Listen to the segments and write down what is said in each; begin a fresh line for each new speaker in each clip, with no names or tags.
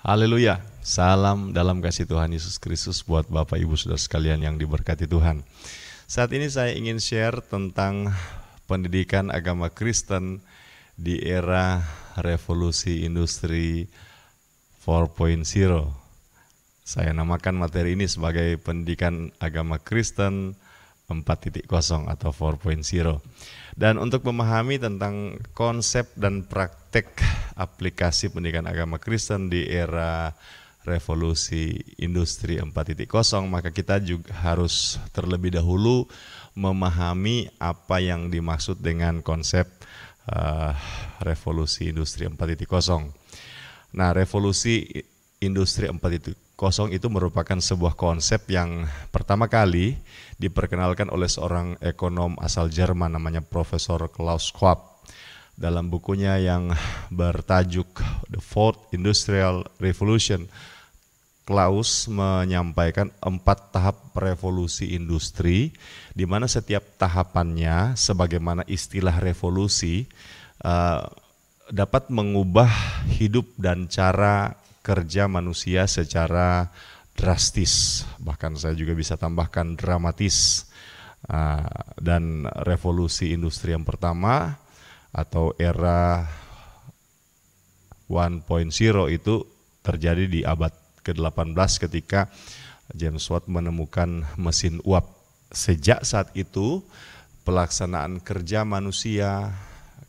Haleluya. Salam dalam kasih Tuhan Yesus Kristus buat Bapak Ibu Saudara sekalian yang diberkati Tuhan. Saat ini saya ingin share tentang pendidikan agama Kristen di era revolusi industri 4.0. Saya namakan materi ini sebagai pendidikan agama Kristen 4.0 atau 4.0. Dan untuk memahami tentang konsep dan praktek aplikasi pendidikan agama Kristen di era revolusi industri 4.0, maka kita juga harus terlebih dahulu memahami apa yang dimaksud dengan konsep uh, revolusi industri 4.0. Nah, revolusi industri kosong itu merupakan sebuah konsep yang pertama kali diperkenalkan oleh seorang ekonom asal Jerman namanya Profesor Klaus Schwab dalam bukunya yang bertajuk The Fourth Industrial Revolution. Klaus menyampaikan empat tahap revolusi industri, di mana setiap tahapannya, sebagaimana istilah revolusi, uh, dapat mengubah hidup dan cara kerja manusia secara drastis, bahkan saya juga bisa tambahkan dramatis. Ah, dan revolusi industri yang pertama atau era 1.0 itu terjadi di abad ke-18 ketika James Watt menemukan mesin uap. Sejak saat itu pelaksanaan kerja manusia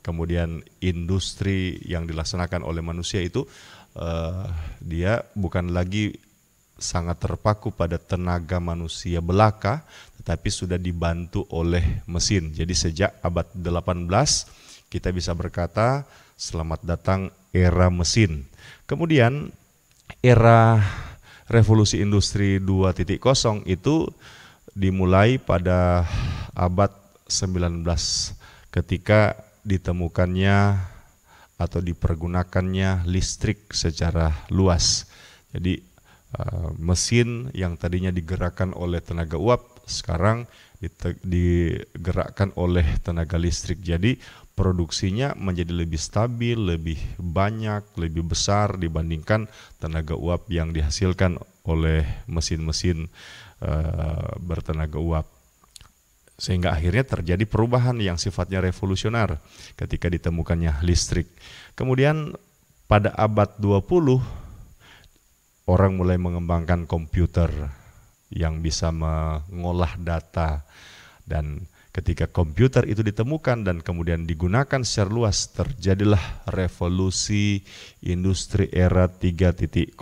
kemudian industri yang dilaksanakan oleh manusia itu uh, dia bukan lagi sangat terpaku pada tenaga manusia belaka tetapi sudah dibantu oleh mesin. Jadi sejak abad 18 kita bisa berkata selamat datang era mesin. Kemudian era revolusi industri 2.0 itu dimulai pada abad 19 ketika ditemukannya atau dipergunakannya listrik secara luas. Jadi eh, mesin yang tadinya digerakkan oleh tenaga uap sekarang digerakkan oleh tenaga listrik. Jadi produksinya menjadi lebih stabil, lebih banyak, lebih besar dibandingkan tenaga uap yang dihasilkan oleh mesin-mesin eh, bertenaga uap sehingga akhirnya terjadi perubahan yang sifatnya revolusioner ketika ditemukannya listrik. Kemudian pada abad 20 orang mulai mengembangkan komputer yang bisa mengolah data dan ketika komputer itu ditemukan dan kemudian digunakan secara luas terjadilah revolusi industri era 3.0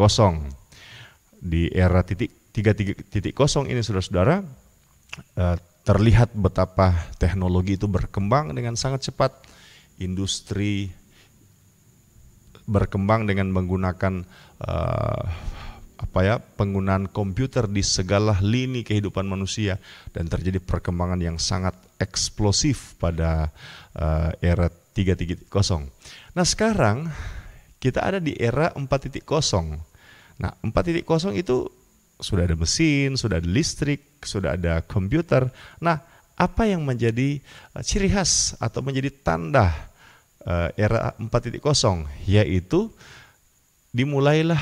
di era titik 3.0 ini saudara-saudara eh, terlihat betapa teknologi itu berkembang dengan sangat cepat. Industri berkembang dengan menggunakan uh, apa ya penggunaan komputer di segala lini kehidupan manusia dan terjadi perkembangan yang sangat eksplosif pada uh, era 3.0. Nah, sekarang kita ada di era 4.0. Nah, 4.0 itu sudah ada mesin, sudah ada listrik, sudah ada komputer. Nah, apa yang menjadi eh, ciri khas atau menjadi tanda eh, era 4.0 yaitu dimulailah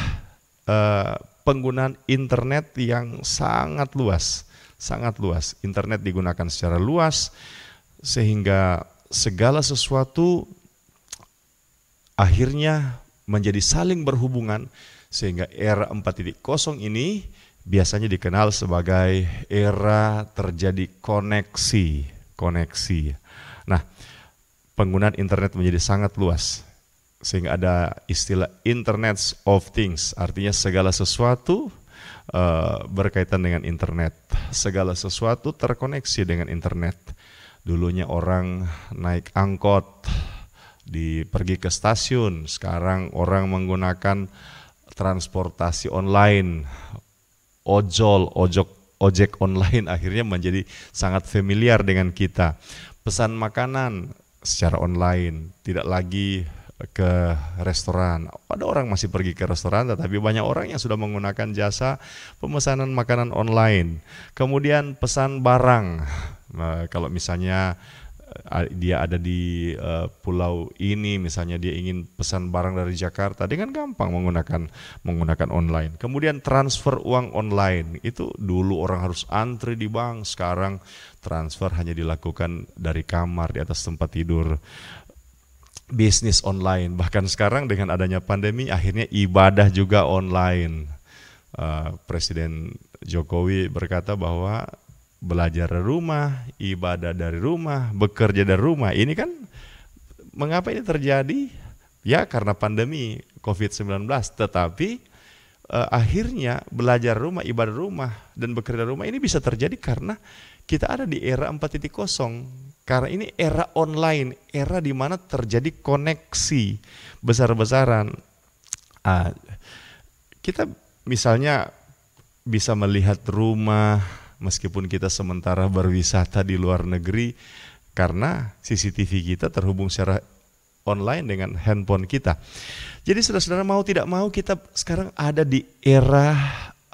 eh, penggunaan internet yang sangat luas, sangat luas. Internet digunakan secara luas sehingga segala sesuatu akhirnya menjadi saling berhubungan sehingga era 4.0 ini biasanya dikenal sebagai era terjadi koneksi, koneksi. Nah, penggunaan internet menjadi sangat luas sehingga ada istilah internet of things, artinya segala sesuatu uh, berkaitan dengan internet. Segala sesuatu terkoneksi dengan internet. Dulunya orang naik angkot, di pergi ke stasiun, sekarang orang menggunakan transportasi online ojol, ojok, ojek online akhirnya menjadi sangat familiar dengan kita. Pesan makanan secara online, tidak lagi eh, ke restoran. Ada orang masih pergi ke restoran, tetapi banyak orang yang sudah menggunakan jasa pemesanan makanan online. Kemudian pesan barang. Eh, kalau misalnya dia ada di uh, pulau ini misalnya dia ingin pesan barang dari Jakarta dengan gampang menggunakan menggunakan online. Kemudian transfer uang online itu dulu orang harus antri di bank, sekarang transfer hanya dilakukan dari kamar di atas tempat tidur bisnis online. Bahkan sekarang dengan adanya pandemi, akhirnya ibadah juga online. Uh, Presiden Jokowi berkata bahwa belajar dari rumah, ibadah dari rumah, bekerja dari rumah. Ini kan mengapa ini terjadi? Ya karena pandemi COVID-19, tetapi eh, akhirnya belajar rumah, ibadah rumah dan bekerja rumah ini bisa terjadi karena kita ada di era 4.0. Karena ini era online, era di mana terjadi koneksi besar-besaran. Ah, kita misalnya bisa melihat rumah meskipun kita sementara berwisata di luar negeri karena CCTV kita terhubung secara online dengan handphone kita. Jadi saudara-saudara mau tidak mau kita sekarang ada di era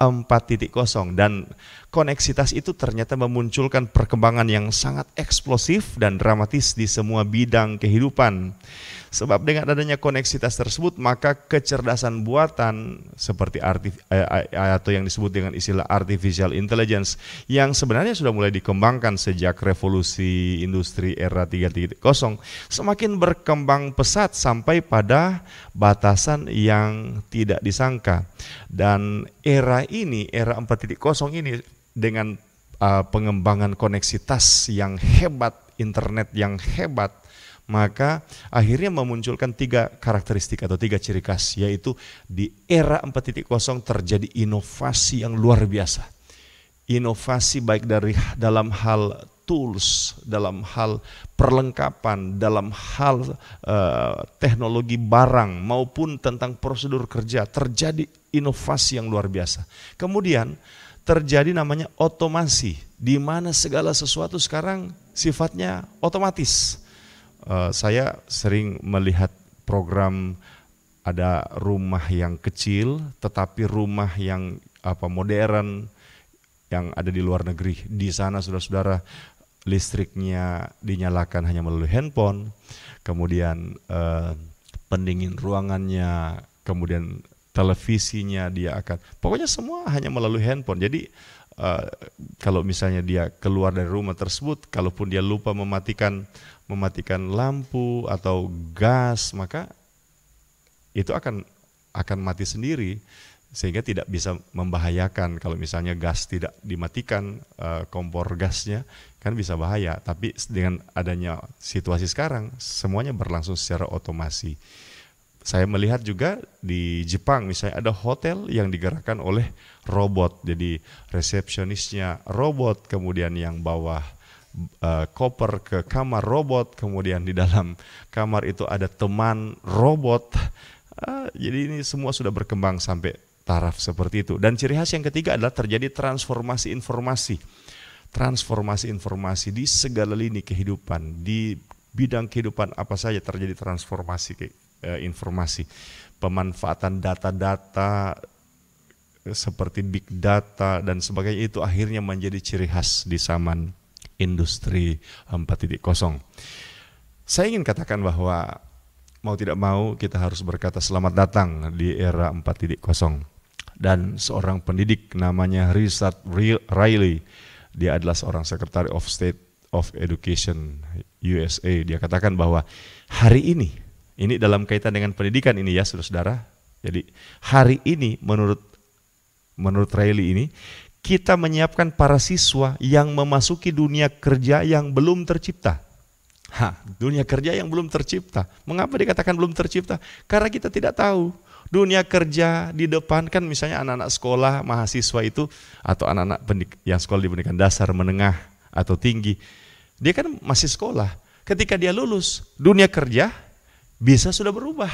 4.0 dan koneksitas itu ternyata memunculkan perkembangan yang sangat eksplosif dan dramatis di semua bidang kehidupan. Sebab dengan adanya koneksitas tersebut, maka kecerdasan buatan seperti artif, eh, eh, eh, atau yang disebut dengan istilah artificial intelligence yang sebenarnya sudah mulai dikembangkan sejak revolusi industri era 3.0 semakin berkembang pesat sampai pada batasan yang tidak disangka. Dan era ini, era 4.0 ini dengan uh, pengembangan koneksitas yang hebat, internet yang hebat, maka akhirnya memunculkan tiga karakteristik atau tiga ciri khas yaitu di era 4.0 terjadi inovasi yang luar biasa. Inovasi baik dari dalam hal tools, dalam hal perlengkapan, dalam hal uh, teknologi barang maupun tentang prosedur kerja terjadi inovasi yang luar biasa. Kemudian terjadi namanya otomasi, di mana segala sesuatu sekarang sifatnya otomatis. Uh, saya sering melihat program ada rumah yang kecil, tetapi rumah yang apa modern yang ada di luar negeri. Di sana saudara-saudara listriknya dinyalakan hanya melalui handphone, kemudian eh, pendingin ruangannya, kemudian televisinya dia akan pokoknya semua hanya melalui handphone jadi uh, kalau misalnya dia keluar dari rumah tersebut kalaupun dia lupa mematikan mematikan lampu atau gas maka itu akan akan mati sendiri sehingga tidak bisa membahayakan kalau misalnya gas tidak dimatikan eh, kompor gasnya kan bisa bahaya tapi dengan adanya situasi sekarang semuanya berlangsung secara otomasi saya melihat juga di Jepang misalnya ada hotel yang digerakkan oleh robot. Jadi resepsionisnya robot, kemudian yang bawah uh, koper ke kamar robot, kemudian di dalam kamar itu ada teman robot. Uh, jadi ini semua sudah berkembang sampai taraf seperti itu. Dan ciri khas yang ketiga adalah terjadi transformasi informasi. Transformasi informasi di segala lini kehidupan, di bidang kehidupan apa saja terjadi transformasi eh, informasi. Pemanfaatan data-data seperti big data dan sebagainya itu akhirnya menjadi ciri khas di zaman industri 4.0. Saya ingin katakan bahwa mau tidak mau kita harus berkata selamat datang di era 4.0. Dan seorang pendidik namanya Richard Riley, dia adalah seorang Secretary of State of Education USA. Dia katakan bahwa hari ini ini dalam kaitan dengan pendidikan ini ya saudara-saudara. Jadi hari ini menurut menurut Riley ini kita menyiapkan para siswa yang memasuki dunia kerja yang belum tercipta. Ha, dunia kerja yang belum tercipta. Mengapa dikatakan belum tercipta? Karena kita tidak tahu. Dunia kerja di depan kan misalnya anak-anak sekolah, mahasiswa itu atau anak-anak yang sekolah di pendidikan dasar, menengah atau tinggi. Dia kan masih sekolah. Ketika dia lulus, dunia kerja bisa sudah berubah.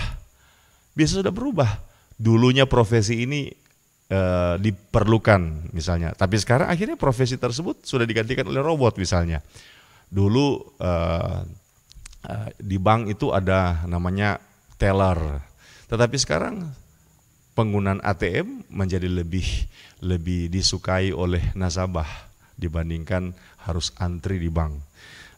Bisa sudah berubah. Dulunya profesi ini e, diperlukan misalnya, tapi sekarang akhirnya profesi tersebut sudah digantikan oleh robot misalnya. Dulu e, di bank itu ada namanya teller, tetapi sekarang penggunaan ATM menjadi lebih lebih disukai oleh nasabah dibandingkan harus antri di bank.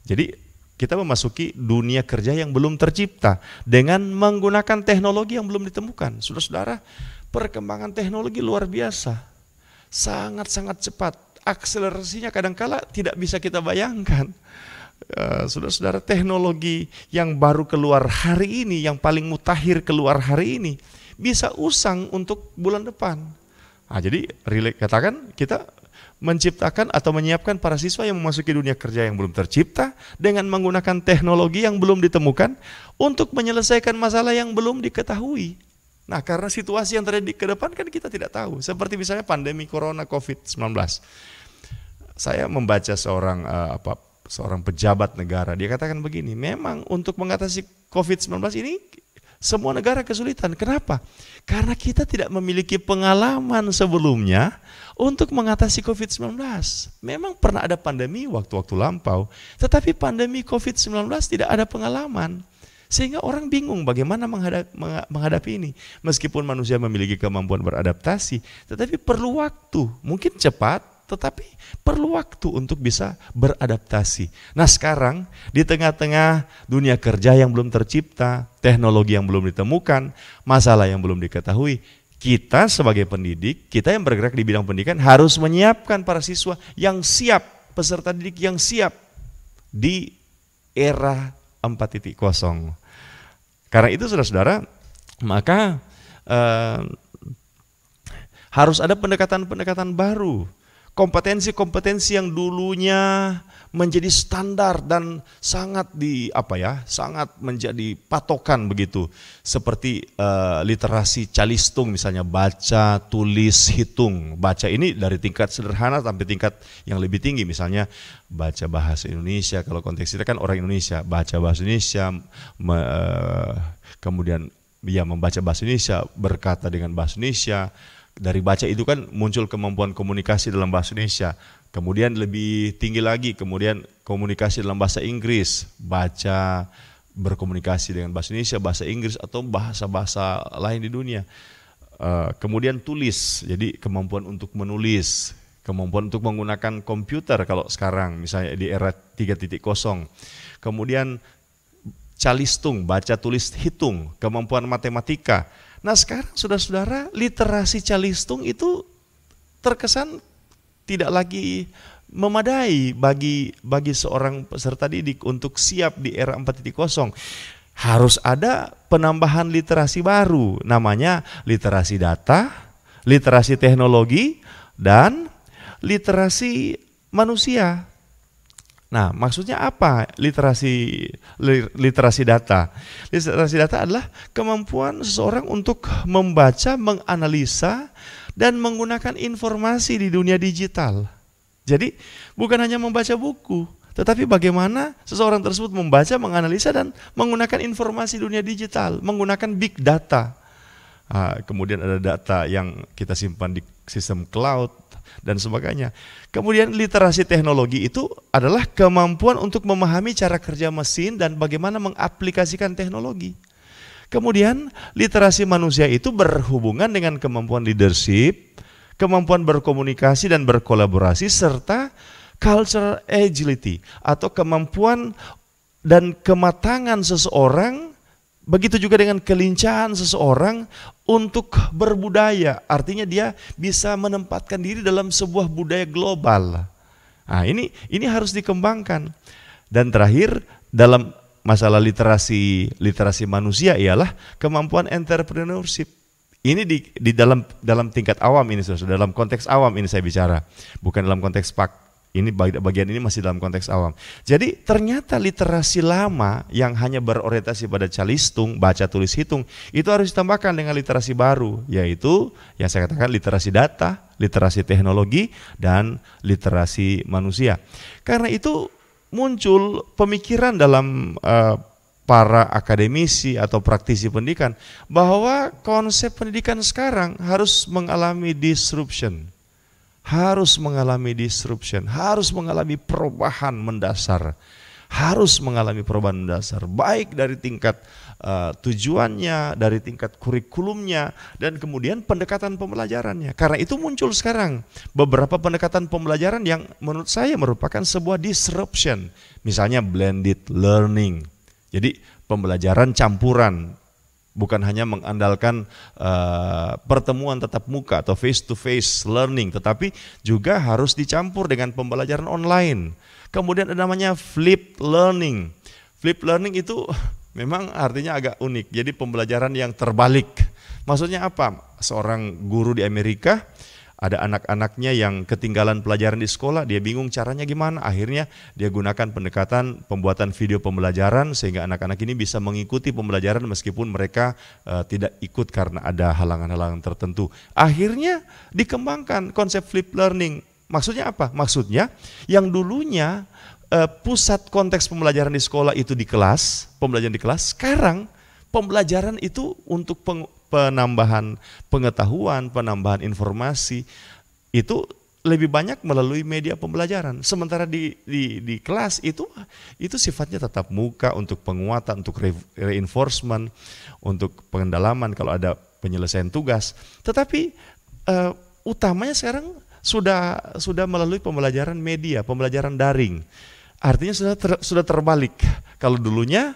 Jadi kita memasuki dunia kerja yang belum tercipta dengan menggunakan teknologi yang belum ditemukan. Saudara-saudara, perkembangan teknologi luar biasa. Sangat-sangat cepat. Akselerasinya kadang-kala tidak bisa kita bayangkan. Eh, saudara-saudara, uh, teknologi yang baru keluar hari ini, yang paling mutakhir keluar hari ini, bisa usang untuk bulan depan. Nah, jadi katakan kita menciptakan atau menyiapkan para siswa yang memasuki dunia kerja yang belum tercipta dengan menggunakan teknologi yang belum ditemukan untuk menyelesaikan masalah yang belum diketahui. Nah, karena situasi yang terjadi ke depan kan kita tidak tahu. Seperti misalnya pandemi corona COVID-19. Saya membaca seorang uh, apa seorang pejabat negara, dia katakan begini, memang untuk mengatasi COVID-19 ini semua negara kesulitan. Kenapa? Karena kita tidak memiliki pengalaman sebelumnya untuk mengatasi COVID-19. Memang pernah ada pandemi waktu-waktu lampau, tetapi pandemi COVID-19 tidak ada pengalaman. Sehingga orang bingung bagaimana menghadapi ini. Meskipun manusia memiliki kemampuan beradaptasi, tetapi perlu waktu. Mungkin cepat, tetapi perlu waktu untuk bisa beradaptasi. Nah, sekarang di tengah-tengah dunia kerja yang belum tercipta, teknologi yang belum ditemukan, masalah yang belum diketahui, kita sebagai pendidik, kita yang bergerak di bidang pendidikan harus menyiapkan para siswa yang siap, peserta didik yang siap di era 4.0. Karena itu saudara-saudara, maka eh, harus ada pendekatan-pendekatan baru kompetensi-kompetensi yang dulunya menjadi standar dan sangat di apa ya sangat menjadi patokan begitu seperti uh, literasi calistung misalnya baca tulis hitung baca ini dari tingkat sederhana sampai tingkat yang lebih tinggi misalnya baca bahasa Indonesia kalau konteks kita kan orang Indonesia baca bahasa Indonesia me, uh, kemudian ya membaca bahasa Indonesia berkata dengan bahasa Indonesia dari baca itu kan muncul kemampuan komunikasi dalam bahasa Indonesia. Kemudian lebih tinggi lagi, kemudian komunikasi dalam bahasa Inggris, baca berkomunikasi dengan bahasa Indonesia, bahasa Inggris atau bahasa-bahasa lain di dunia. Eh, kemudian tulis, jadi kemampuan untuk menulis, kemampuan untuk menggunakan komputer kalau sekarang misalnya di era 3.0. Kemudian calistung, baca tulis hitung, kemampuan matematika, Nah sekarang saudara-saudara literasi calistung itu terkesan tidak lagi memadai bagi bagi seorang peserta didik untuk siap di era 4.0. Harus ada penambahan literasi baru namanya literasi data, literasi teknologi dan literasi manusia. Nah, maksudnya apa literasi literasi data? Literasi data adalah kemampuan seseorang untuk membaca, menganalisa dan menggunakan informasi di dunia digital. Jadi, bukan hanya membaca buku, tetapi bagaimana seseorang tersebut membaca, menganalisa dan menggunakan informasi dunia digital, menggunakan big data. Ah, kemudian ada data yang kita simpan di sistem cloud, dan sebagainya. Kemudian literasi teknologi itu adalah kemampuan untuk memahami cara kerja mesin dan bagaimana mengaplikasikan teknologi. Kemudian literasi manusia itu berhubungan dengan kemampuan leadership, kemampuan berkomunikasi dan berkolaborasi serta culture agility atau kemampuan dan kematangan seseorang Begitu juga dengan kelincahan seseorang untuk berbudaya, artinya dia bisa menempatkan diri dalam sebuah budaya global. Nah, ini ini harus dikembangkan. Dan terakhir dalam masalah literasi literasi manusia ialah kemampuan entrepreneurship. Ini di, di dalam dalam tingkat awam ini saudara, dalam konteks awam ini saya bicara, bukan dalam konteks pak ini bagian ini masih dalam konteks awam. Jadi ternyata literasi lama yang hanya berorientasi pada calistung, baca tulis hitung, itu harus ditambahkan dengan literasi baru, yaitu yang saya katakan literasi data, literasi teknologi, dan literasi manusia. Karena itu muncul pemikiran dalam uh, para akademisi atau praktisi pendidikan bahwa konsep pendidikan sekarang harus mengalami disruption harus mengalami disruption, harus mengalami perubahan mendasar, harus mengalami perubahan mendasar, baik dari tingkat uh, tujuannya, dari tingkat kurikulumnya, dan kemudian pendekatan pembelajarannya. Karena itu muncul sekarang beberapa pendekatan pembelajaran yang menurut saya merupakan sebuah disruption, misalnya blended learning. Jadi pembelajaran campuran, bukan hanya mengandalkan uh, pertemuan tetap muka atau face to face learning tetapi juga harus dicampur dengan pembelajaran online. Kemudian ada namanya flip learning. Flip learning itu memang artinya agak unik. Jadi pembelajaran yang terbalik. Maksudnya apa? Seorang guru di Amerika ada anak-anaknya yang ketinggalan pelajaran di sekolah, dia bingung caranya gimana. Akhirnya dia gunakan pendekatan pembuatan video pembelajaran sehingga anak-anak ini bisa mengikuti pembelajaran meskipun mereka e, tidak ikut karena ada halangan-halangan tertentu. Akhirnya dikembangkan konsep flip learning. Maksudnya apa? Maksudnya yang dulunya e, pusat konteks pembelajaran di sekolah itu di kelas, pembelajaran di kelas, sekarang pembelajaran itu untuk peng, penambahan pengetahuan, penambahan informasi itu lebih banyak melalui media pembelajaran. Sementara di di, di kelas itu itu sifatnya tetap muka untuk penguatan, untuk re reinforcement, untuk pengendalaman kalau ada penyelesaian tugas. Tetapi uh, utamanya sekarang sudah sudah melalui pembelajaran media, pembelajaran daring. Artinya sudah ter, sudah terbalik. Kalau dulunya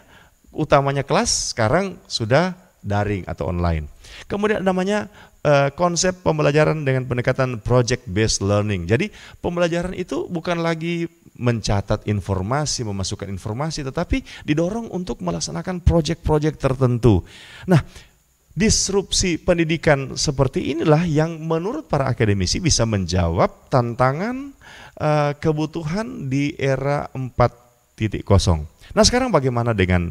utamanya kelas, sekarang sudah daring atau online. Kemudian namanya uh, konsep pembelajaran dengan pendekatan project based learning. Jadi pembelajaran itu bukan lagi mencatat informasi, memasukkan informasi tetapi didorong untuk melaksanakan project-project tertentu. Nah, disrupsi pendidikan seperti inilah yang menurut para akademisi bisa menjawab tantangan uh, kebutuhan di era 4.0. Nah, sekarang bagaimana dengan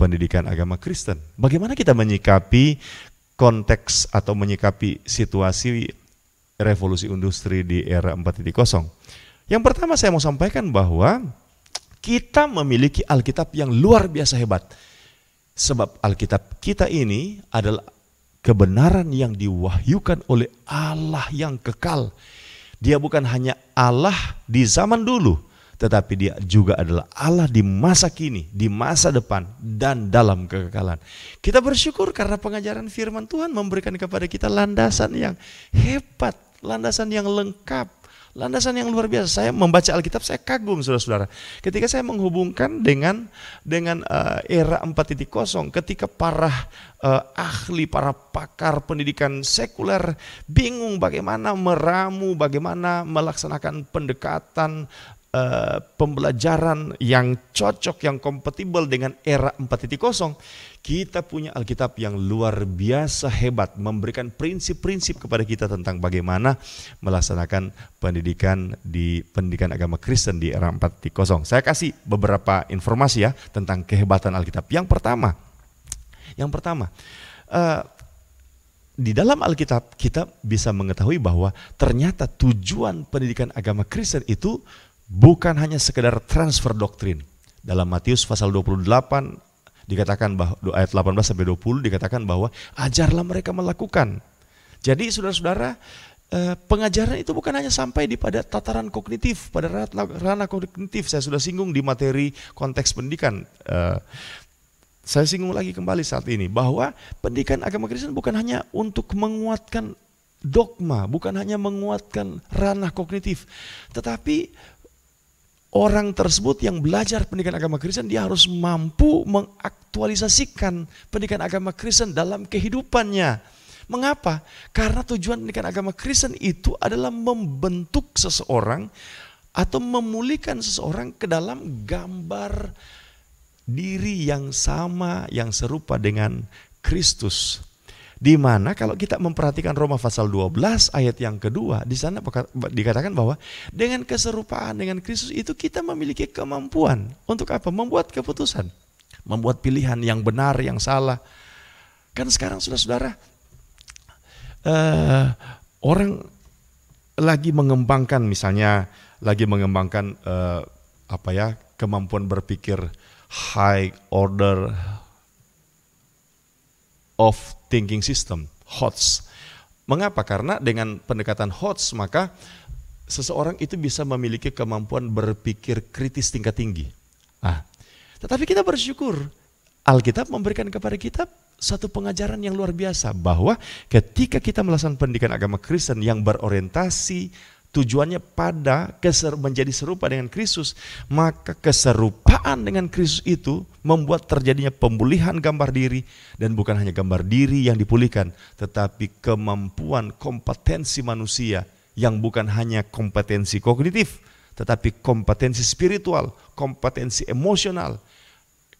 pendidikan agama Kristen. Bagaimana kita menyikapi konteks atau menyikapi situasi revolusi industri di era 4.0? Yang pertama saya mau sampaikan bahwa kita memiliki Alkitab yang luar biasa hebat. Sebab Alkitab kita ini adalah kebenaran yang diwahyukan oleh Allah yang kekal. Dia bukan hanya Allah di zaman dulu, tetapi dia juga adalah Allah di masa kini, di masa depan, dan dalam kekekalan. Kita bersyukur karena pengajaran firman Tuhan memberikan kepada kita landasan yang hebat, landasan yang lengkap, landasan yang luar biasa. Saya membaca Alkitab saya kagum Saudara-saudara. Ketika saya menghubungkan dengan dengan uh, era 4.0 ketika para uh, ahli, para pakar pendidikan sekuler bingung bagaimana meramu, bagaimana melaksanakan pendekatan Eh, pembelajaran yang cocok, yang kompatibel dengan era 4.0, kita punya Alkitab yang luar biasa hebat, memberikan prinsip-prinsip kepada kita tentang bagaimana melaksanakan pendidikan di pendidikan agama Kristen di era 4.0. Saya kasih beberapa informasi ya tentang kehebatan Alkitab. Yang pertama, yang pertama, uh, di dalam Alkitab kita bisa mengetahui bahwa ternyata tujuan pendidikan agama Kristen itu bukan hanya sekedar transfer doktrin. Dalam Matius pasal 28 dikatakan bahwa ayat 18 sampai 20 dikatakan bahwa ajarlah mereka melakukan. Jadi saudara-saudara, eh, pengajaran itu bukan hanya sampai di pada tataran kognitif, pada ranah kognitif. Saya sudah singgung di materi konteks pendidikan. Eh, saya singgung lagi kembali saat ini bahwa pendidikan agama Kristen bukan hanya untuk menguatkan dogma, bukan hanya menguatkan ranah kognitif, tetapi orang tersebut yang belajar pendidikan agama Kristen dia harus mampu mengaktualisasikan pendidikan agama Kristen dalam kehidupannya. Mengapa? Karena tujuan pendidikan agama Kristen itu adalah membentuk seseorang atau memulihkan seseorang ke dalam gambar diri yang sama yang serupa dengan Kristus. Di mana kalau kita memperhatikan Roma pasal 12 ayat yang kedua, di sana dikatakan bahwa dengan keserupaan dengan Kristus itu kita memiliki kemampuan untuk apa? Membuat keputusan, membuat pilihan yang benar, yang salah. Kan sekarang saudara-saudara uh, orang lagi mengembangkan misalnya lagi mengembangkan uh, apa ya kemampuan berpikir high order of thinking system, HOTS. Mengapa? Karena dengan pendekatan HOTS maka seseorang itu bisa memiliki kemampuan berpikir kritis tingkat tinggi. Ah, tetapi kita bersyukur Alkitab memberikan kepada kita satu pengajaran yang luar biasa bahwa ketika kita melaksanakan pendidikan agama Kristen yang berorientasi tujuannya pada keser, menjadi serupa dengan Kristus, maka keserupaan dengan Kristus itu membuat terjadinya pemulihan gambar diri dan bukan hanya gambar diri yang dipulihkan, tetapi kemampuan kompetensi manusia yang bukan hanya kompetensi kognitif, tetapi kompetensi spiritual, kompetensi emosional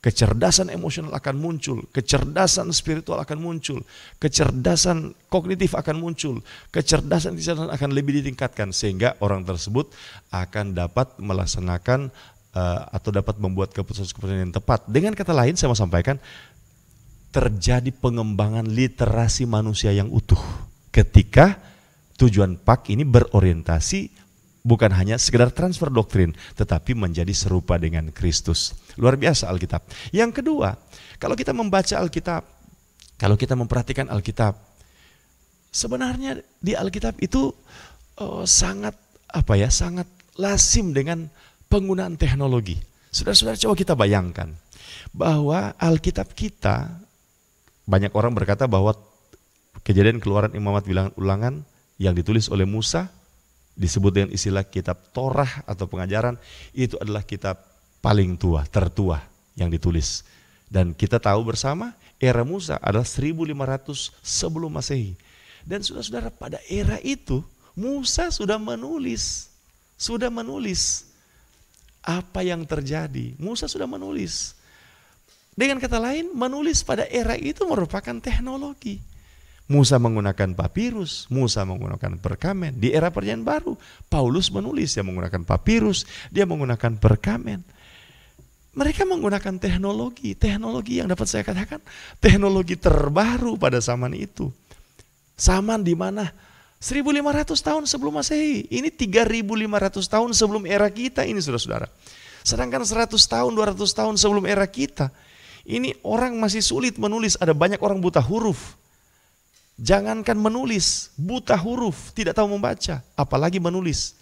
kecerdasan emosional akan muncul, kecerdasan spiritual akan muncul, kecerdasan kognitif akan muncul, kecerdasan kecerdasan akan lebih ditingkatkan sehingga orang tersebut akan dapat melaksanakan uh, atau dapat membuat keputusan-keputusan yang tepat. Dengan kata lain saya mau sampaikan terjadi pengembangan literasi manusia yang utuh ketika tujuan PAK ini berorientasi bukan hanya sekedar transfer doktrin, tetapi menjadi serupa dengan Kristus. Luar biasa Alkitab. Yang kedua, kalau kita membaca Alkitab, kalau kita memperhatikan Alkitab, sebenarnya di Alkitab itu oh, sangat apa ya, sangat lasim dengan penggunaan teknologi. Saudara-saudara coba kita bayangkan bahwa Alkitab kita banyak orang berkata bahwa kejadian keluaran imamat bilangan ulangan yang ditulis oleh Musa disebut dengan istilah kitab Torah atau pengajaran itu adalah kitab paling tua, tertua yang ditulis. Dan kita tahu bersama era Musa adalah 1500 sebelum Masehi. Dan saudara-saudara pada era itu Musa sudah menulis, sudah menulis apa yang terjadi. Musa sudah menulis. Dengan kata lain, menulis pada era itu merupakan teknologi. Musa menggunakan papirus, Musa menggunakan perkamen. Di era perjanjian baru, Paulus menulis, dia menggunakan papirus, dia menggunakan perkamen. Mereka menggunakan teknologi, teknologi yang dapat saya katakan, teknologi terbaru pada zaman itu. Zaman di mana 1500 tahun sebelum Masehi. Ini 3500 tahun sebelum era kita ini Saudara-saudara. Sedangkan 100 tahun, 200 tahun sebelum era kita, ini orang masih sulit menulis, ada banyak orang buta huruf. Jangankan menulis, buta huruf, tidak tahu membaca, apalagi menulis.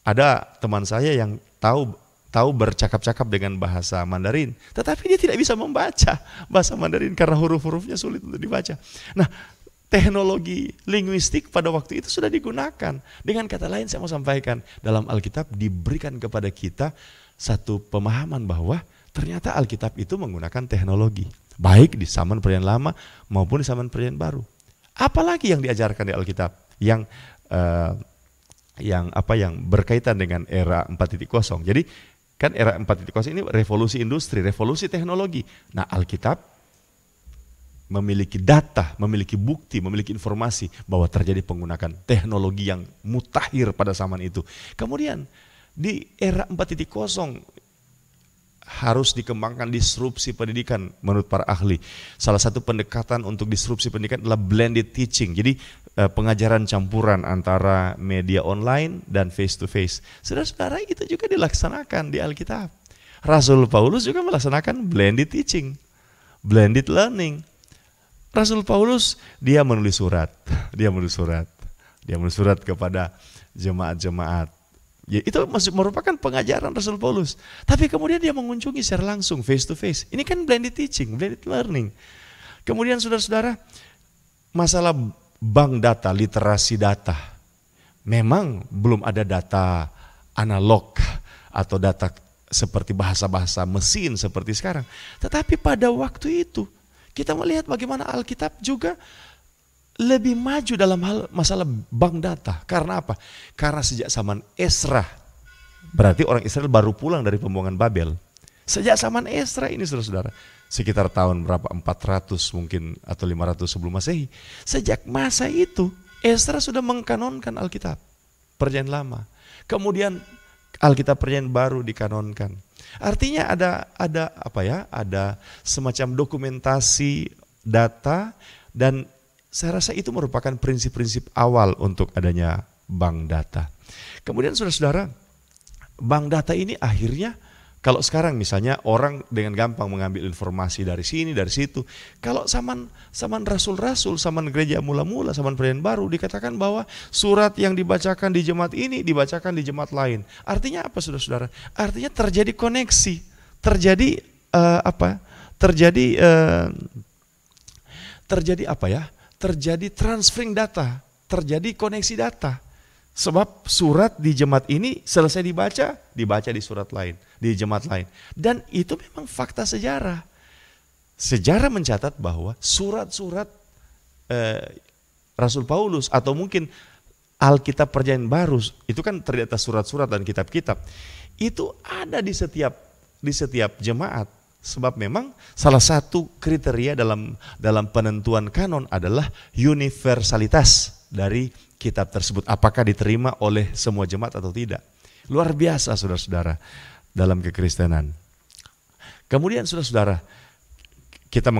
Ada teman saya yang tahu tahu bercakap-cakap dengan bahasa Mandarin, tetapi dia tidak bisa membaca bahasa Mandarin karena huruf-hurufnya sulit untuk dibaca. Nah, teknologi linguistik pada waktu itu sudah digunakan. Dengan kata lain saya mau sampaikan, dalam Alkitab diberikan kepada kita satu pemahaman bahwa ternyata Alkitab itu menggunakan teknologi. Baik di zaman perjanjian lama maupun di zaman perjanjian baru. Apalagi yang diajarkan di Alkitab yang uh, yang apa yang berkaitan dengan era 4.0. Jadi kan era 4.0 ini revolusi industri, revolusi teknologi. Nah, Alkitab memiliki data, memiliki bukti, memiliki informasi bahwa terjadi penggunaan teknologi yang mutakhir pada zaman itu. Kemudian di era kosong harus dikembangkan disrupsi pendidikan menurut para ahli. Salah satu pendekatan untuk disrupsi pendidikan adalah blended teaching. Jadi eh, pengajaran campuran antara media online dan face to face. Saudara-saudara itu juga dilaksanakan di Alkitab. Rasul Paulus juga melaksanakan blended teaching, blended learning. Rasul Paulus dia menulis surat, dia menulis surat, dia menulis surat kepada jemaat-jemaat Ya, itu merupakan pengajaran Rasul Paulus. Tapi kemudian dia mengunjungi secara langsung face to face. Ini kan blended teaching, blended learning. Kemudian saudara-saudara, masalah bank data, literasi data. Memang belum ada data analog atau data seperti bahasa-bahasa mesin seperti sekarang. Tetapi pada waktu itu kita melihat bagaimana Alkitab juga lebih maju dalam hal masalah bank data. Karena apa? Karena sejak zaman Esra, berarti orang Israel baru pulang dari pembuangan Babel. Sejak zaman Esra ini saudara-saudara, sekitar tahun berapa 400 mungkin atau 500 sebelum Masehi. Sejak masa itu Esra sudah mengkanonkan Alkitab, Perjanjian Lama. Kemudian Alkitab Perjanjian Baru dikanonkan. Artinya ada ada apa ya? Ada semacam dokumentasi data dan saya rasa itu merupakan prinsip-prinsip awal untuk adanya bank data. Kemudian saudara-saudara, bank data ini akhirnya kalau sekarang misalnya orang dengan gampang mengambil informasi dari sini, dari situ. Kalau zaman zaman rasul-rasul, zaman gereja mula-mula, zaman perjanjian baru dikatakan bahwa surat yang dibacakan di jemaat ini dibacakan di jemaat lain. Artinya apa saudara-saudara? Artinya terjadi koneksi, terjadi uh, apa? Terjadi uh, terjadi apa ya? terjadi transferring data, terjadi koneksi data. Sebab surat di jemaat ini selesai dibaca, dibaca di surat lain, di jemaat lain. Dan itu memang fakta sejarah. Sejarah mencatat bahwa surat-surat eh, Rasul Paulus atau mungkin Alkitab Perjanjian Baru itu kan terdapat surat-surat dan kitab-kitab. Itu ada di setiap di setiap jemaat Sebab memang salah satu kriteria dalam dalam penentuan kanon adalah universalitas dari kitab tersebut. Apakah diterima oleh semua jemaat atau tidak. Luar biasa saudara-saudara dalam kekristenan. Kemudian saudara-saudara, kita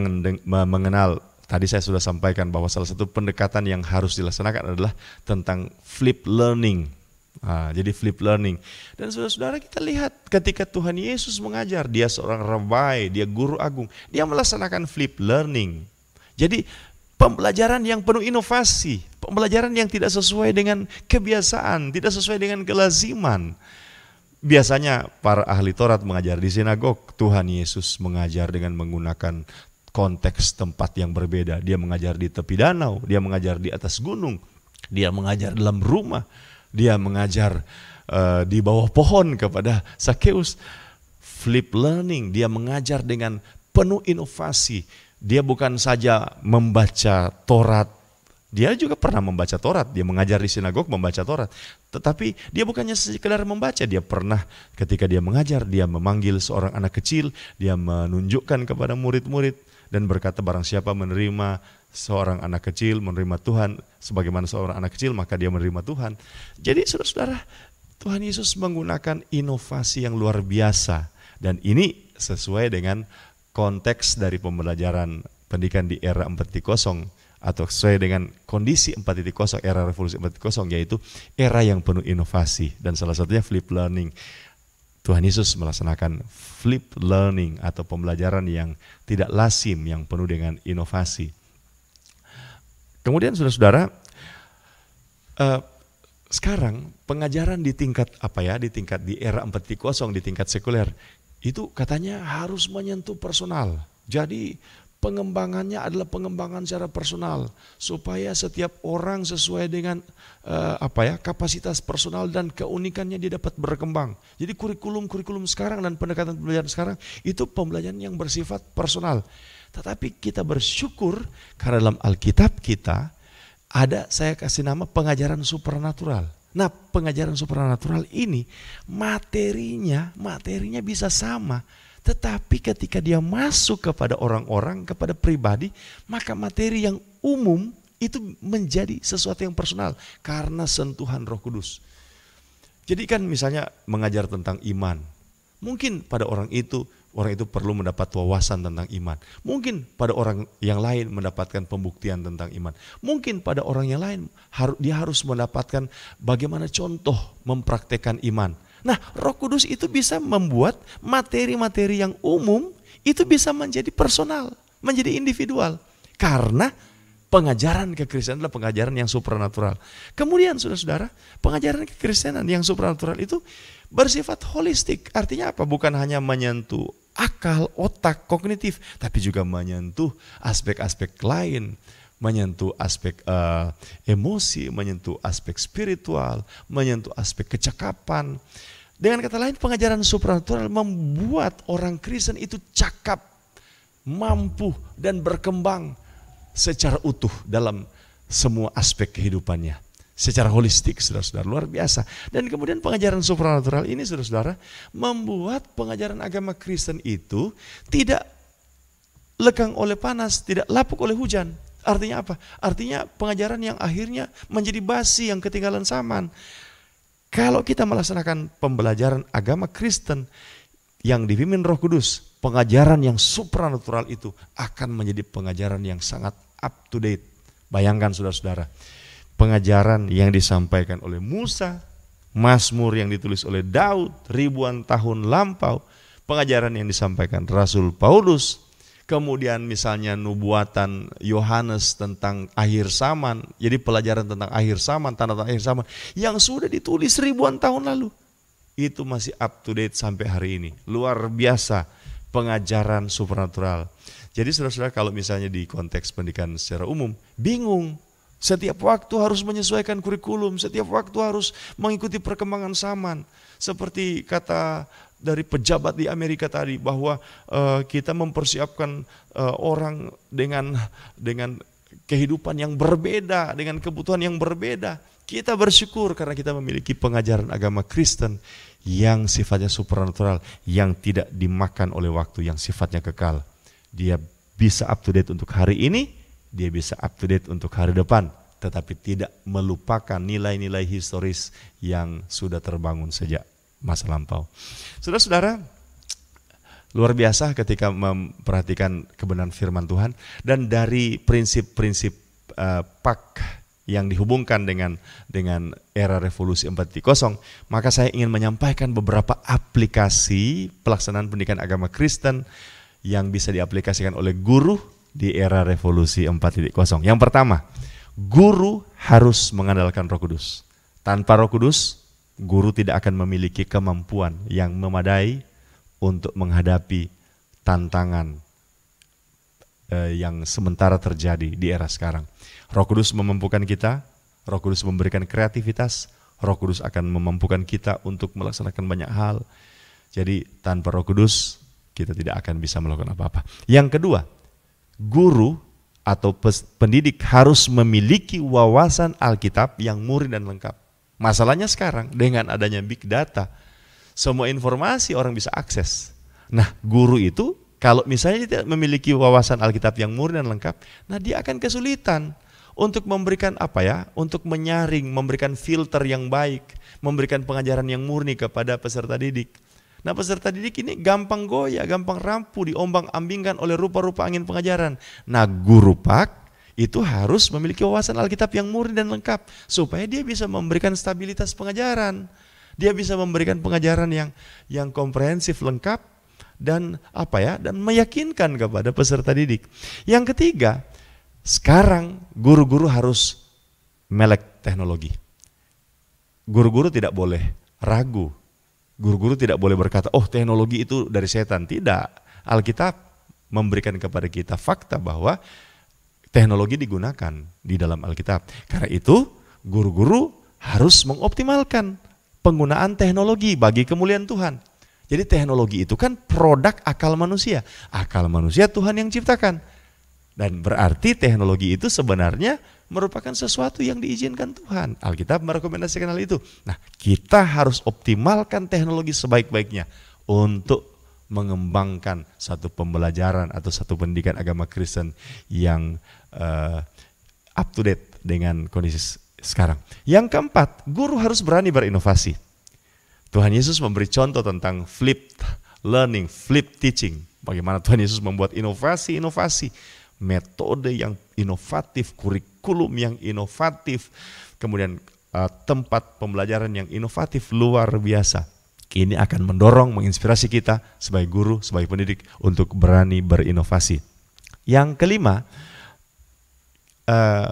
mengenal tadi saya sudah sampaikan bahwa salah satu pendekatan yang harus dilaksanakan adalah tentang flip learning Nah, jadi flip learning. Dan saudara-saudara kita lihat ketika Tuhan Yesus mengajar, dia seorang rabai, dia guru agung, dia melaksanakan flip learning. Jadi pembelajaran yang penuh inovasi, pembelajaran yang tidak sesuai dengan kebiasaan, tidak sesuai dengan kelaziman. Biasanya para ahli Taurat mengajar di sinagog, Tuhan Yesus mengajar dengan menggunakan konteks tempat yang berbeda. Dia mengajar di tepi danau, dia mengajar di atas gunung, dia mengajar dalam rumah dia mengajar uh, di bawah pohon kepada Sakeus. Flip learning, dia mengajar dengan penuh inovasi. Dia bukan saja membaca Torat. dia juga pernah membaca Torat. dia mengajar di sinagog membaca Torat. Tetapi dia bukannya sekedar membaca, dia pernah ketika dia mengajar, dia memanggil seorang anak kecil, dia menunjukkan kepada murid-murid dan berkata barang siapa menerima seorang anak kecil menerima Tuhan sebagaimana seorang anak kecil maka dia menerima Tuhan. Jadi saudara-saudara Tuhan Yesus menggunakan inovasi yang luar biasa dan ini sesuai dengan konteks dari pembelajaran pendidikan di era 4.0 atau sesuai dengan kondisi 4.0 era revolusi 4.0 yaitu era yang penuh inovasi dan salah satunya flip learning Tuhan Yesus melaksanakan flip learning atau pembelajaran yang tidak lasim, yang penuh dengan inovasi. Kemudian saudara-saudara, eh, sekarang pengajaran di tingkat apa ya, di tingkat di era 4.0, di tingkat sekuler, itu katanya harus menyentuh personal. Jadi pengembangannya adalah pengembangan secara personal supaya setiap orang sesuai dengan uh, apa ya kapasitas personal dan keunikannya dia dapat berkembang. Jadi kurikulum-kurikulum sekarang dan pendekatan pembelajaran sekarang itu pembelajaran yang bersifat personal. Tetapi kita bersyukur karena dalam Alkitab kita ada saya kasih nama pengajaran supernatural. Nah, pengajaran supernatural ini materinya materinya bisa sama tetapi ketika dia masuk kepada orang-orang, kepada pribadi, maka materi yang umum itu menjadi sesuatu yang personal karena sentuhan Roh Kudus. Jadi kan misalnya mengajar tentang iman. Mungkin pada orang itu orang itu perlu mendapat wawasan tentang iman. Mungkin pada orang yang lain mendapatkan pembuktian tentang iman. Mungkin pada orang yang lain dia harus mendapatkan bagaimana contoh mempraktekkan iman. Nah, Roh Kudus itu bisa membuat materi-materi yang umum itu bisa menjadi personal, menjadi individual. Karena pengajaran kekristenan adalah pengajaran yang supranatural. Kemudian saudara-saudara, pengajaran kekristenan yang supranatural itu bersifat holistik. Artinya apa? Bukan hanya menyentuh akal, otak, kognitif, tapi juga menyentuh aspek-aspek lain menyentuh aspek uh, emosi, menyentuh aspek spiritual, menyentuh aspek kecakapan. Dengan kata lain pengajaran supranatural membuat orang Kristen itu cakap, mampu dan berkembang secara utuh dalam semua aspek kehidupannya. Secara holistik saudara-saudara luar biasa. Dan kemudian pengajaran supranatural ini saudara-saudara membuat pengajaran agama Kristen itu tidak lekang oleh panas, tidak lapuk oleh hujan. Artinya apa? Artinya pengajaran yang akhirnya menjadi basi yang ketinggalan zaman. Kalau kita melaksanakan pembelajaran agama Kristen yang dipimpin Roh Kudus, pengajaran yang supranatural itu akan menjadi pengajaran yang sangat up to date. Bayangkan saudara-saudara, pengajaran yang disampaikan oleh Musa, Mazmur yang ditulis oleh Daud ribuan tahun lampau, pengajaran yang disampaikan Rasul Paulus Kemudian misalnya nubuatan Yohanes tentang akhir zaman, jadi pelajaran tentang akhir zaman, tanda-tanda akhir zaman yang sudah ditulis ribuan tahun lalu. Itu masih up to date sampai hari ini. Luar biasa pengajaran supernatural. Jadi saudara-saudara kalau misalnya di konteks pendidikan secara umum, bingung setiap waktu harus menyesuaikan kurikulum, setiap waktu harus mengikuti perkembangan zaman. Seperti kata dari pejabat di Amerika tadi bahwa uh, kita mempersiapkan uh, orang dengan dengan kehidupan yang berbeda, dengan kebutuhan yang berbeda. Kita bersyukur karena kita memiliki pengajaran agama Kristen yang sifatnya supernatural yang tidak dimakan oleh waktu, yang sifatnya kekal. Dia bisa up to date untuk hari ini, dia bisa up to date untuk hari depan, tetapi tidak melupakan nilai-nilai historis yang sudah terbangun sejak masa lampau. Saudara-saudara, luar biasa ketika memperhatikan kebenaran firman Tuhan dan dari prinsip-prinsip uh, pak yang dihubungkan dengan dengan era revolusi 4.0, maka saya ingin menyampaikan beberapa aplikasi pelaksanaan pendidikan agama Kristen yang bisa diaplikasikan oleh guru di era revolusi 4.0. Yang pertama, guru harus mengandalkan Roh Kudus. Tanpa Roh Kudus, guru tidak akan memiliki kemampuan yang memadai untuk menghadapi tantangan eh, yang sementara terjadi di era sekarang. Roh Kudus memampukan kita, Roh Kudus memberikan kreativitas, Roh Kudus akan memampukan kita untuk melaksanakan banyak hal. Jadi tanpa Roh Kudus kita tidak akan bisa melakukan apa-apa. Yang kedua, guru atau pendidik harus memiliki wawasan Alkitab yang murni dan lengkap. Masalahnya sekarang dengan adanya big data, semua informasi orang bisa akses. Nah, guru itu kalau misalnya dia tidak memiliki wawasan Alkitab yang murni dan lengkap, nah dia akan kesulitan untuk memberikan apa ya, untuk menyaring, memberikan filter yang baik, memberikan pengajaran yang murni kepada peserta didik. Nah peserta didik ini gampang goyah, gampang rampu, diombang ambingkan oleh rupa-rupa angin pengajaran. Nah guru pak itu harus memiliki wawasan Alkitab yang murni dan lengkap supaya dia bisa memberikan stabilitas pengajaran. Dia bisa memberikan pengajaran yang yang komprehensif, lengkap dan apa ya? dan meyakinkan kepada peserta didik. Yang ketiga, sekarang guru-guru harus melek teknologi. Guru-guru tidak boleh ragu. Guru-guru tidak boleh berkata, "Oh, teknologi itu dari setan." Tidak. Alkitab memberikan kepada kita fakta bahwa teknologi digunakan di dalam Alkitab. Karena itu, guru-guru harus mengoptimalkan penggunaan teknologi bagi kemuliaan Tuhan. Jadi teknologi itu kan produk akal manusia. Akal manusia Tuhan yang ciptakan. Dan berarti teknologi itu sebenarnya merupakan sesuatu yang diizinkan Tuhan. Alkitab merekomendasikan hal itu. Nah, kita harus optimalkan teknologi sebaik-baiknya untuk mengembangkan satu pembelajaran atau satu pendidikan agama Kristen yang uh, up to date dengan kondisi sekarang. Yang keempat, guru harus berani berinovasi. Tuhan Yesus memberi contoh tentang flip learning, flip teaching. Bagaimana Tuhan Yesus membuat inovasi-inovasi, metode yang inovatif, kurikulum yang inovatif, kemudian uh, tempat pembelajaran yang inovatif luar biasa. Ini akan mendorong, menginspirasi kita sebagai guru, sebagai pendidik untuk berani berinovasi. Yang kelima, Eh,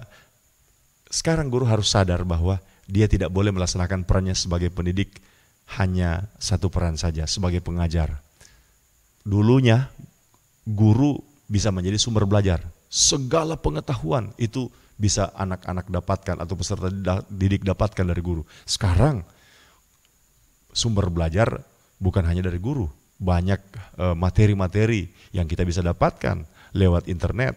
sekarang guru harus sadar bahwa dia tidak boleh melaksanakan perannya sebagai pendidik hanya satu peran saja sebagai pengajar. Dulunya guru bisa menjadi sumber belajar. Segala pengetahuan itu bisa anak-anak dapatkan atau peserta didik dapatkan dari guru. Sekarang sumber belajar bukan hanya dari guru, banyak eh, materi-materi yang kita bisa dapatkan lewat internet,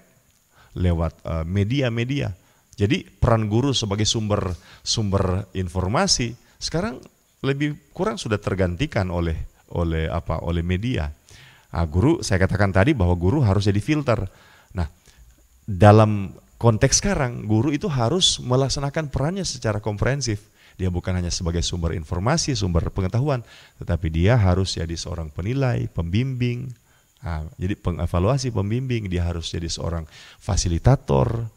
lewat eh, media-media. Jadi peran guru sebagai sumber sumber informasi sekarang lebih kurang sudah tergantikan oleh oleh apa oleh media. Nah, guru saya katakan tadi bahwa guru harus jadi filter. Nah, dalam konteks sekarang guru itu harus melaksanakan perannya secara komprehensif. Dia bukan hanya sebagai sumber informasi, sumber pengetahuan, tetapi dia harus jadi seorang penilai, pembimbing, Nah, jadi pengevaluasi pembimbing dia harus jadi seorang fasilitator.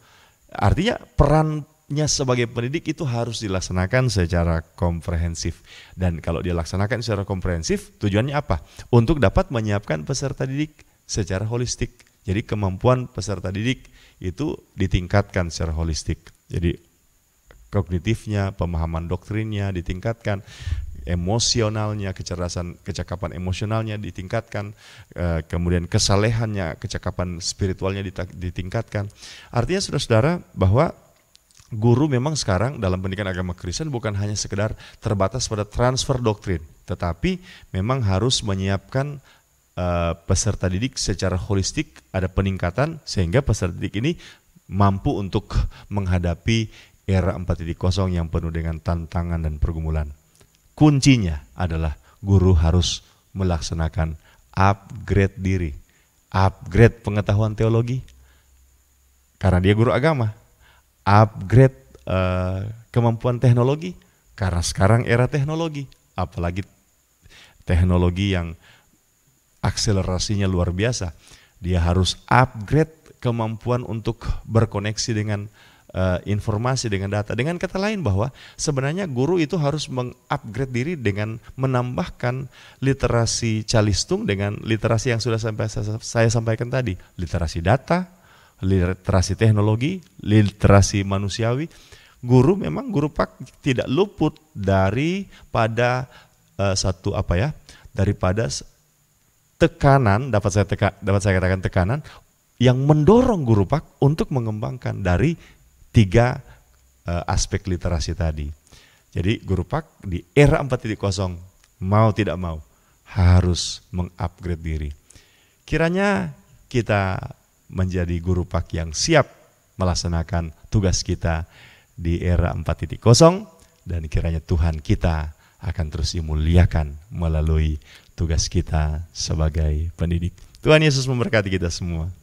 Artinya perannya sebagai pendidik itu harus dilaksanakan secara komprehensif. Dan kalau dilaksanakan secara komprehensif, tujuannya apa? Untuk dapat menyiapkan peserta didik secara holistik. Jadi kemampuan peserta didik itu ditingkatkan secara holistik. Jadi kognitifnya, pemahaman doktrinnya ditingkatkan, emosionalnya, kecerdasan, kecakapan emosionalnya ditingkatkan, eh, kemudian kesalehannya, kecakapan spiritualnya ditingkatkan. Artinya saudara-saudara bahwa guru memang sekarang dalam pendidikan agama Kristen bukan hanya sekedar terbatas pada transfer doktrin, tetapi memang harus menyiapkan eh, peserta didik secara holistik ada peningkatan sehingga peserta didik ini mampu untuk menghadapi era 4.0 yang penuh dengan tantangan dan pergumulan kuncinya adalah guru harus melaksanakan upgrade diri, upgrade pengetahuan teologi karena dia guru agama, upgrade uh, kemampuan teknologi karena sekarang era teknologi, apalagi teknologi yang akselerasinya luar biasa. Dia harus upgrade kemampuan untuk berkoneksi dengan uh, informasi dengan data. Dengan kata lain bahwa sebenarnya guru itu harus mengupgrade diri dengan menambahkan literasi calistung dengan literasi yang sudah sampai saya sampaikan tadi, literasi data, literasi teknologi, literasi manusiawi. Guru memang guru pak tidak luput dari pada uh, eh, satu apa ya daripada tekanan dapat saya teka, dapat saya katakan tekanan yang mendorong guru pak untuk mengembangkan dari tiga uh, aspek literasi tadi. Jadi guru pak di era 4.0 mau tidak mau harus mengupgrade diri. Kiranya kita menjadi guru pak yang siap melaksanakan tugas kita di era 4.0 dan kiranya Tuhan kita akan terus dimuliakan melalui tugas kita sebagai pendidik. Tuhan Yesus memberkati kita semua.